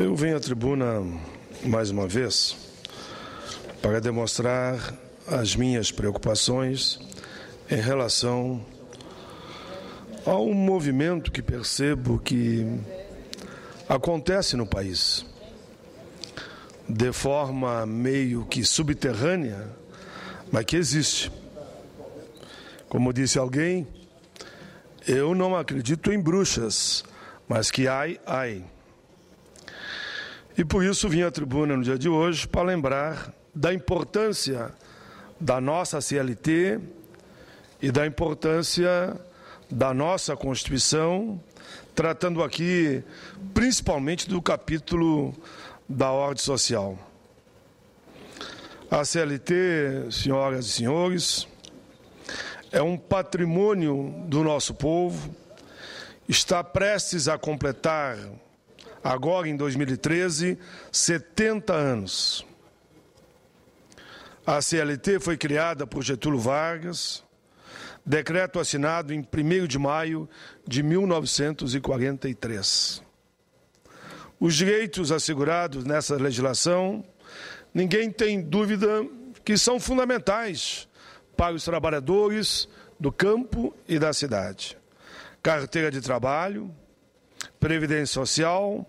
Eu venho à tribuna mais uma vez para demonstrar as minhas preocupações em relação a um movimento que percebo que acontece no país de forma meio que subterrânea, mas que existe. Como disse alguém, eu não acredito em bruxas, mas que ai, ai. E por isso vim à tribuna no dia de hoje para lembrar da importância da nossa CLT e da importância da nossa Constituição, tratando aqui principalmente do capítulo da ordem social. A CLT, senhoras e senhores, é um patrimônio do nosso povo, está prestes a completar agora em 2013, 70 anos. A CLT foi criada por Getúlio Vargas, decreto assinado em 1 de maio de 1943. Os direitos assegurados nessa legislação, ninguém tem dúvida que são fundamentais para os trabalhadores do campo e da cidade. Carteira de trabalho, Previdência Social,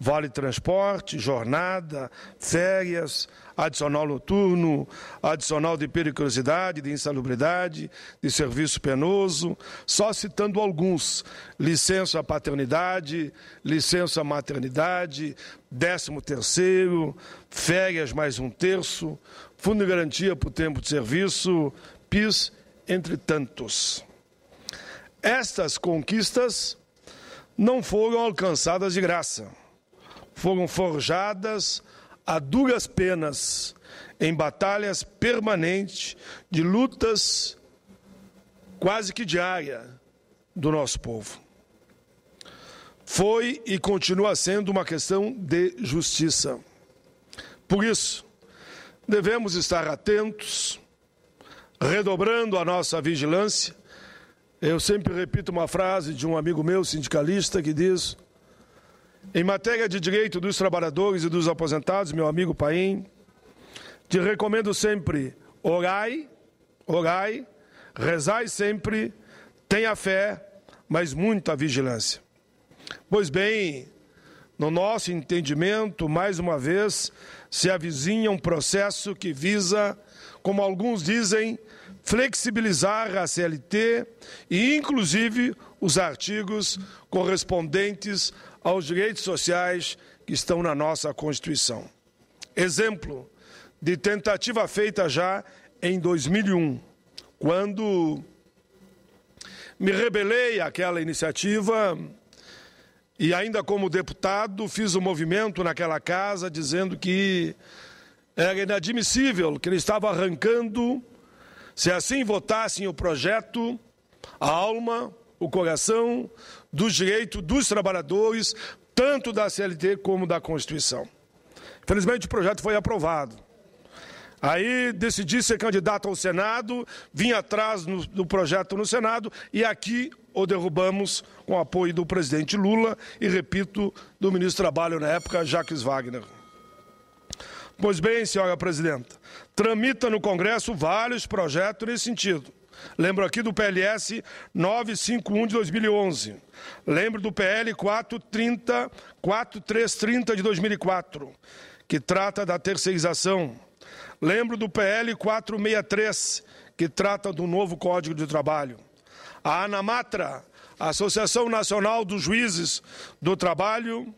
Vale Transporte, Jornada, Férias, adicional noturno, adicional de periculosidade, de insalubridade, de serviço penoso, só citando alguns: licença paternidade, licença maternidade, 13 terceiro, férias mais um terço, fundo de garantia por tempo de serviço, PIS, entre tantos. Estas conquistas não foram alcançadas de graça. Foram forjadas a duras penas, em batalhas permanentes, de lutas quase que diária do nosso povo. Foi e continua sendo uma questão de justiça. Por isso, devemos estar atentos, redobrando a nossa vigilância eu sempre repito uma frase de um amigo meu, sindicalista, que diz: em matéria de direito dos trabalhadores e dos aposentados, meu amigo Paim, te recomendo sempre orai, orai, rezai sempre, tenha fé, mas muita vigilância. Pois bem, no nosso entendimento, mais uma vez, se avizinha um processo que visa, como alguns dizem, flexibilizar a CLT e, inclusive, os artigos correspondentes aos direitos sociais que estão na nossa Constituição. Exemplo de tentativa feita já em 2001, quando me rebelei àquela iniciativa e, ainda como deputado, fiz um movimento naquela casa dizendo que era inadmissível, que ele estava arrancando se assim votassem o projeto, a alma, o coração dos direitos dos trabalhadores, tanto da CLT como da Constituição. Infelizmente, o projeto foi aprovado. Aí decidi ser candidato ao Senado, vim atrás no, do projeto no Senado e aqui o derrubamos com o apoio do presidente Lula e, repito, do ministro do Trabalho na época, Jacques Wagner. Pois bem, senhora presidenta, Tramita no Congresso vários projetos nesse sentido. Lembro aqui do PLS 951 de 2011. Lembro do PL 430, 4330 de 2004, que trata da terceirização. Lembro do PL 463, que trata do novo Código de Trabalho. A ANAMATRA, Associação Nacional dos Juízes do Trabalho,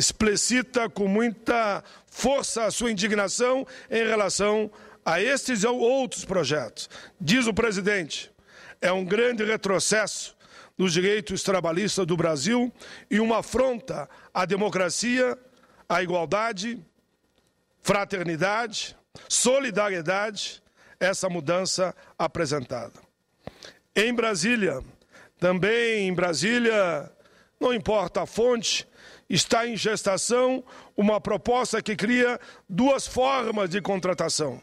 explicita com muita força a sua indignação em relação a estes e a outros projetos. Diz o presidente: é um grande retrocesso nos direitos trabalhistas do Brasil e uma afronta à democracia, à igualdade, fraternidade, solidariedade, essa mudança apresentada. Em Brasília, também em Brasília, não importa a fonte, está em gestação uma proposta que cria duas formas de contratação: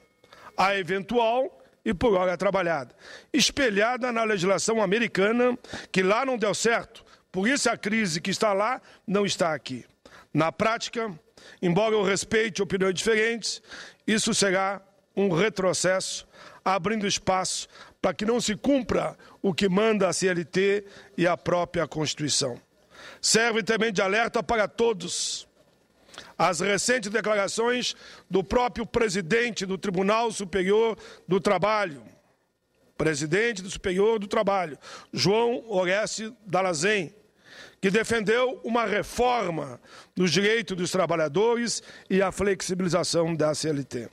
a eventual e por hora trabalhada, espelhada na legislação americana, que lá não deu certo, por isso a crise que está lá não está aqui. Na prática, embora eu respeite opiniões diferentes, isso será um retrocesso, abrindo espaço para que não se cumpra o que manda a CLT e a própria Constituição serve também de alerta para todos. As recentes declarações do próprio presidente do Tribunal Superior do Trabalho, presidente do Superior do Trabalho, João Orestes Dalazem, que defendeu uma reforma dos direitos dos trabalhadores e a flexibilização da CLT.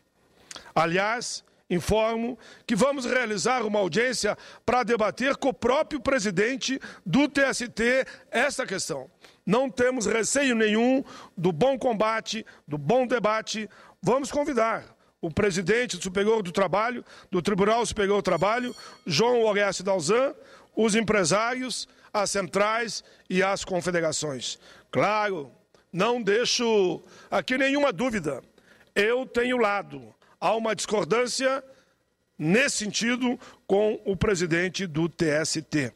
Aliás, Informo que vamos realizar uma audiência para debater com o próprio presidente do TST essa questão. Não temos receio nenhum do bom combate, do bom debate. Vamos convidar o presidente do Superior do Trabalho, do Tribunal Superior do Trabalho, João Oreste Dalzan, os empresários, as centrais e as confederações. Claro, não deixo aqui nenhuma dúvida. Eu tenho lado há uma discordância nesse sentido com o presidente do TST.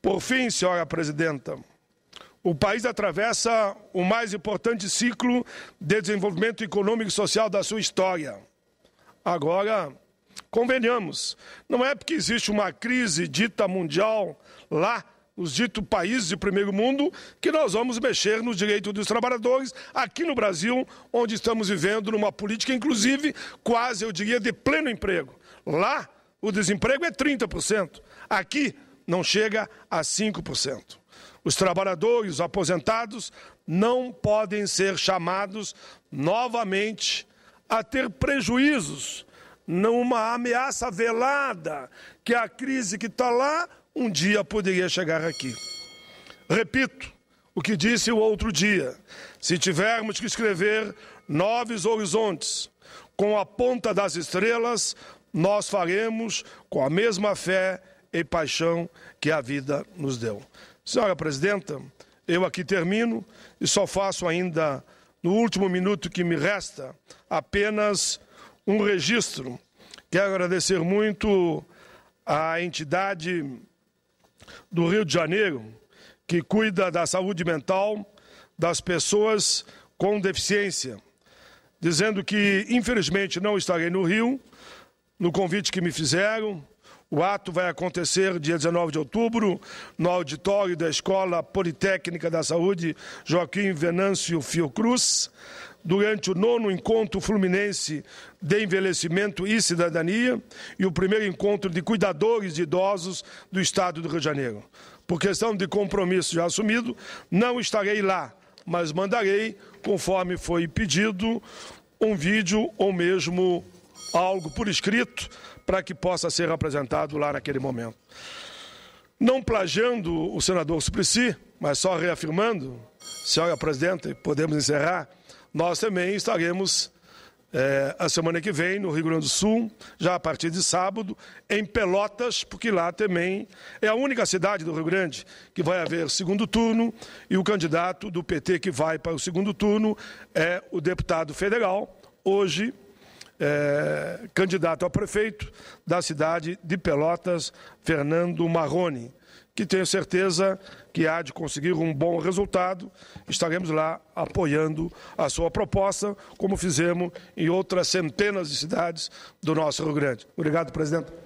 Por fim, senhora presidenta, o país atravessa o mais importante ciclo de desenvolvimento econômico e social da sua história. Agora, convenhamos, não é porque existe uma crise dita mundial lá os ditos países de primeiro mundo, que nós vamos mexer nos direitos dos trabalhadores aqui no Brasil, onde estamos vivendo numa política, inclusive, quase eu diria, de pleno emprego. Lá, o desemprego é 30%. Aqui, não chega a 5%. Os trabalhadores os aposentados não podem ser chamados novamente a ter prejuízos numa ameaça velada que a crise que está lá um dia poderia chegar aqui. Repito o que disse o outro dia: se tivermos que escrever novos horizontes com a ponta das estrelas, nós faremos com a mesma fé e paixão que a vida nos deu. Senhora Presidenta, eu aqui termino e só faço ainda, no último minuto que me resta, apenas um registro. Quero agradecer muito à entidade do Rio de Janeiro, que cuida da saúde mental das pessoas com deficiência, dizendo que infelizmente não estarei no Rio, no convite que me fizeram, o ato vai acontecer dia 19 de outubro, no auditório da Escola Politécnica da Saúde Joaquim Venâncio Fiocruz, durante o nono encontro fluminense de envelhecimento e cidadania e o primeiro encontro de cuidadores de idosos do Estado do Rio de Janeiro. Por questão de compromisso já assumido, não estarei lá, mas mandarei, conforme foi pedido, um vídeo ou mesmo algo por escrito para que possa ser apresentado lá naquele momento. Não plagiando o senador Suplicy, mas só reafirmando, senhora presidente, podemos encerrar, nós também estaremos é, a semana que vem no Rio Grande do Sul, já a partir de sábado, em Pelotas, porque lá também é a única cidade do Rio Grande que vai haver segundo turno e o candidato do PT que vai para o segundo turno é o deputado federal, hoje é, candidato a prefeito da cidade de Pelotas, Fernando Marrone, que tenho certeza que há de conseguir um bom resultado. Estaremos lá apoiando a sua proposta, como fizemos em outras centenas de cidades do nosso Rio Grande. Obrigado, presidente.